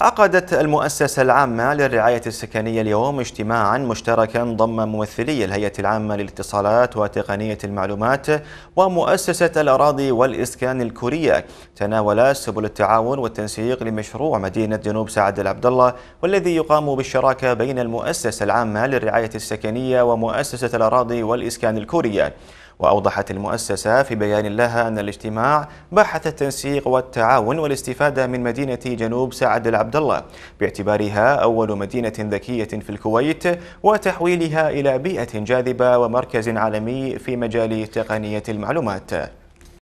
عقدت المؤسسة العامة للرعاية السكنية اليوم اجتماعا مشتركا ضم ممثلي الهيئة العامة للاتصالات وتقنية المعلومات ومؤسسة الأراضي والإسكان الكورية تناول سبل التعاون والتنسيق لمشروع مدينة جنوب سعد العبد الله والذي يقام بالشراكة بين المؤسسة العامة للرعاية السكنية ومؤسسة الأراضي والإسكان الكورية وأوضحت المؤسسة في بيان لها أن الاجتماع بحث التنسيق والتعاون والاستفادة من مدينة جنوب سعد العبد الله باعتبارها أول مدينة ذكية في الكويت وتحويلها إلى بيئة جاذبة ومركز عالمي في مجال تقنية المعلومات